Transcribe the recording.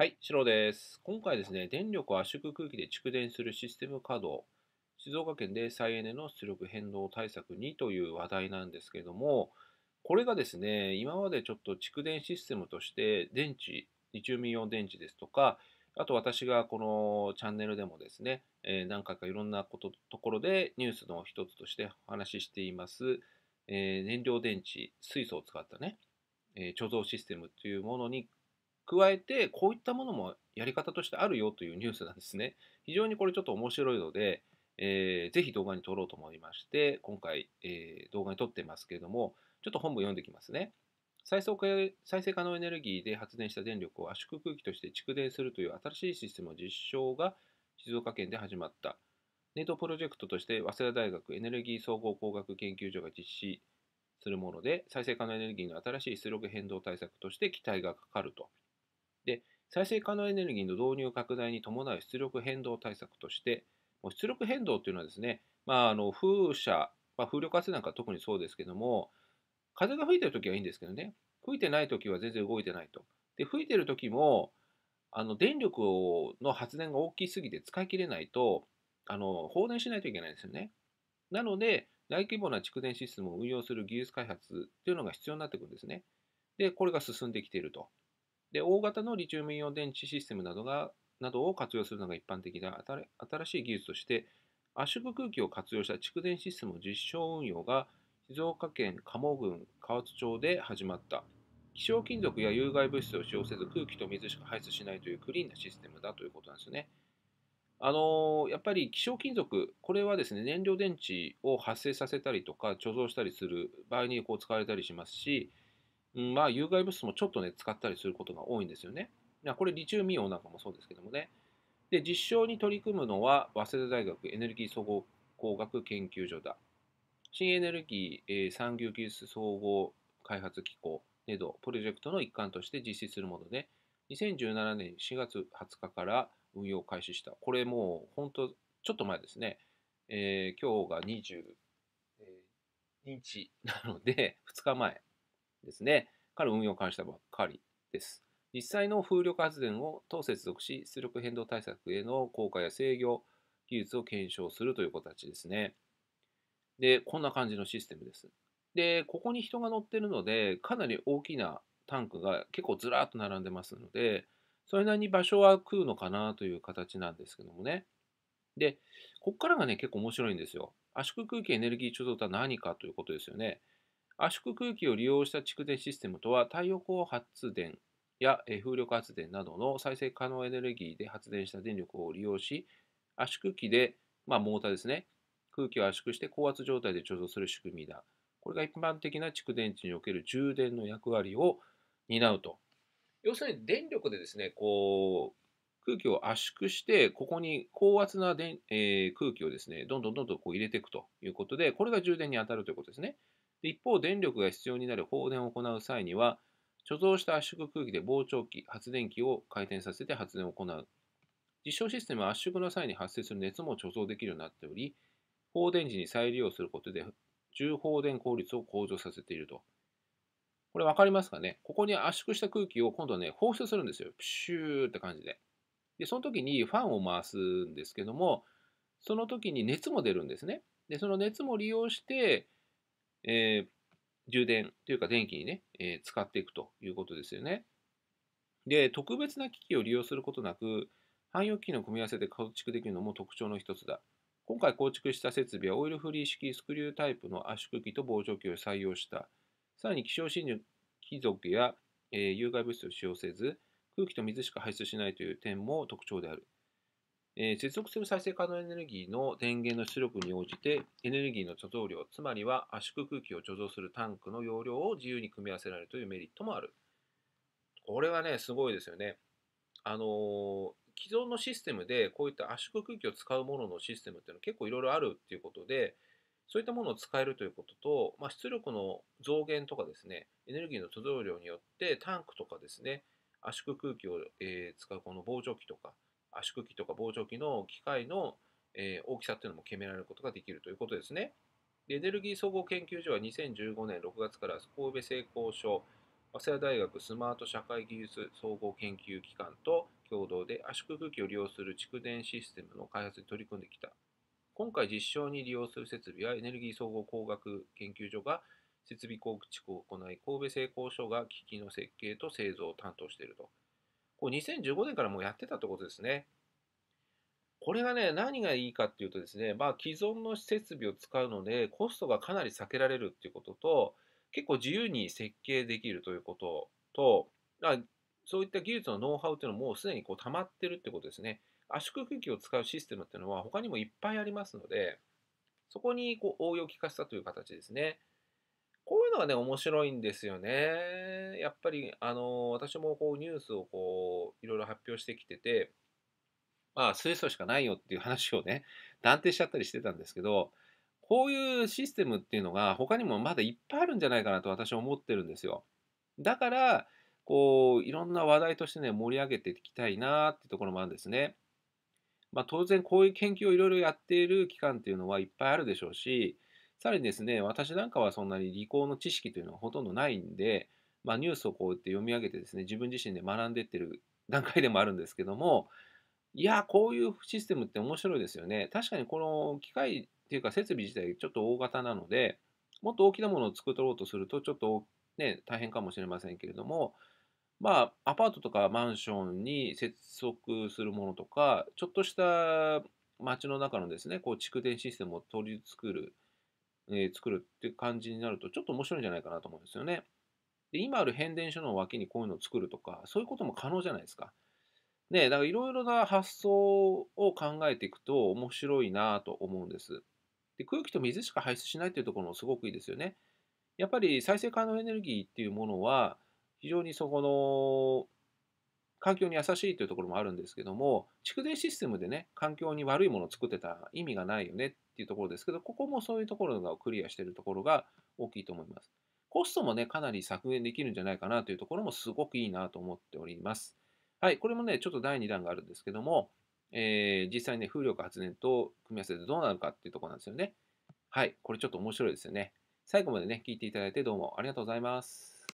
はい、シロです。今回ですね、電力を圧縮空気で蓄電するシステム稼働、静岡県で再エネの出力変動対策にという話題なんですけども、これがですね、今までちょっと蓄電システムとして、電池、リチウムイオン電池ですとか、あと私がこのチャンネルでもですね、え何回かいろんなことところでニュースの一つとしてお話ししています、え燃料電池、水素を使ったね、え貯蔵システムというものに加えて、こういったものもやり方としてあるよというニュースなんですね。非常にこれちょっと面白いので、えー、ぜひ動画に撮ろうと思いまして、今回、えー、動画に撮ってますけれども、ちょっと本部読んできますね。再生可能エネルギーで発電した電力を圧縮空気として蓄電するという新しいシステムの実証が静岡県で始まった。ネットプロジェクトとして早稲田大学エネルギー総合工学研究所が実施するもので、再生可能エネルギーの新しい出力変動対策として期待がかかると。で、再生可能エネルギーの導入拡大に伴う出力変動対策として、もう出力変動というのはですね、まあ、あの風車、まあ、風力発電なんか特にそうですけども、風が吹いてるときはいいんですけどね、吹いてないときは全然動いてないと。で、吹いてるときも、あの電力の発電が大きすぎて使い切れないと、あの放電しないといけないんですよね。なので、大規模な蓄電システムを運用する技術開発というのが必要になってくるんですね。で、これが進んできていると。で、大型のリチウムイオン電池システムなどがなどを活用するのが一般的で、新しい技術として、圧縮空気を活用した蓄電システムの実証運用が静岡県鴨郡河津町で始まった。希少金属や有害物質を使用せず空気と水しか排出しないというクリーンなシステムだということなんですね。あのー、やっぱり希少金属、これはですね燃料電池を発生させたりとか貯蔵したりする場合にこう使われたりしますし、まあ、有害物質もちょっとね、使ったりすることが多いんですよね。これ、リチウムイオンなんかもそうですけどもね。で、実証に取り組むのは、早稲田大学エネルギー総合工学研究所だ。新エネルギー、え産業技術総合開発機構など、プロジェクトの一環として実施するもので、2017年4月20日から運用開始した。これもう、本当ちょっと前ですね。えー、今日が2 2え日なので、2日前。ですねから運用を開始したばっかりです。実際の風力発電をと接続し、出力変動対策への効果や制御、技術を検証するという形ですね。で、こんな感じのシステムです。で、ここに人が乗ってるので、かなり大きなタンクが結構ずらっと並んでますので、それなりに場所は食うのかなという形なんですけどもね。で、ここからがね、結構面白いんですよ。圧縮空気エネルギー貯蔵とは何かということですよね。圧縮空気を利用した蓄電システムとは太陽光発電や風力発電などの再生可能エネルギーで発電した電力を利用し圧縮機で、まあ、モーターですね空気を圧縮して高圧状態で貯蔵する仕組みだこれが一般的な蓄電池における充電の役割を担うと要するに電力でですねこう空気を圧縮してここに高圧な電、えー、空気をですねどんどんどんどんこう入れていくということでこれが充電に当たるということですね。一方、電力が必要になる放電を行う際には、貯蔵した圧縮空気で膨張機、発電機を回転させて発電を行う。実証システムは圧縮の際に発生する熱も貯蔵できるようになっており、放電時に再利用することで重放電効率を向上させていると。これ分かりますかねここに圧縮した空気を今度はね、放出するんですよ。プシューって感じで。で、その時にファンを回すんですけども、その時に熱も出るんですね。で、その熱も利用して、えー、充電というか電気にね、えー、使っていくということですよね。で、特別な機器を利用することなく、汎用機器の組み合わせで構築できるのも特徴の一つだ。今回構築した設備はオイルフリー式スクリュータイプの圧縮機と膨張機を採用した。さらに希少侵入貴族や、えー、有害物質を使用せず、空気と水しか排出しないという点も特徴である。え接続する再生可能エネルギーの電源の出力に応じてエネルギーの貯蔵量つまりは圧縮空気を貯蔵するタンクの容量を自由に組み合わせられるというメリットもあるこれはねすごいですよねあのー、既存のシステムでこういった圧縮空気を使うもののシステムっていうのは結構いろいろあるっていうことでそういったものを使えるということと、まあ、出力の増減とかですねエネルギーの貯蔵量によってタンクとかですね圧縮空気を、えー、使うこの膨張器とか圧縮機とか膨張機の機械の、え大きさっていうのも決められることができるということですね。でエネルギー総合研究所は2015年6月から神戸製鋼所早稲田大学スマート社会技術総合研究機関と共同で圧縮空気を利用する蓄電システムの開発に取り組んできた。今回実証に利用する設備はエネルギー総合工学研究所が設備構築を行い、神戸製鋼所が機器の設計と製造を担当していると。こう2015年からもうやってたってことですね。これがね、何がいいかっていうとですね、まあ、既存の設備を使うので、コストがかなり避けられるっていうことと、結構自由に設計できるということと、あそういった技術のノウハウっていうのももうすでにこう溜まってるってことですね。圧縮空気を使うシステムっていうのは他にもいっぱいありますので、そこにこう応用を利かせたという形ですね。こういうのがね、面白いんですよね。やっぱり、あの、私もこうニュースをこう、いろいろ発表してきてて、まあ、水素しかないよっていう話をね、断定しちゃったりしてたんですけど、こういうシステムっていうのが他にもまだいっぱいあるんじゃないかなと私は思ってるんですよ。だから、こう、いろんな話題としてね、盛り上げていきたいなっていうところもあるんですね。まあ、当然こういう研究をいろいろやっている機関っていうのはいっぱいあるでしょうし、さらにですね、私なんかはそんなに理工の知識というのはほとんどないんで、まあ、ニュースをこうやって読み上げてですね、自分自身で学んでってる段階でもあるんですけども、いや、こういうシステムって面白いですよね。確かにこの機械っていうか設備自体ちょっと大型なので、もっと大きなものを作ろうとすると、ちょっとね、大変かもしれませんけれども、まあ、アパートとかマンションに接続するものとか、ちょっとした街の中のですね、こう蓄電システムを取り作るえー、作るって感じになるとちょっと面白いんじゃないかなと思うんですよね。で今ある変電所の脇にこういうのを作るとかそういうことも可能じゃないですか。ねだからいろいろな発想を考えていくと面白いなと思うんです。で空気と水しか排出しないっていうところもすごくいいですよね。やっぱり再生可能エネルギーっていうものは非常にそこの環境に優しいというところもあるんですけども蓄電システムでね環境に悪いものを作ってたら意味がないよねっていうところですけどここもそういうところがクリアしてるところが大きいと思いますコストもねかなり削減できるんじゃないかなというところもすごくいいなと思っておりますはいこれもねちょっと第2弾があるんですけども、えー、実際ね風力発電と組み合わせてどうなるかっていうところなんですよねはいこれちょっと面白いですよね最後までね聞いていただいてどうもありがとうございます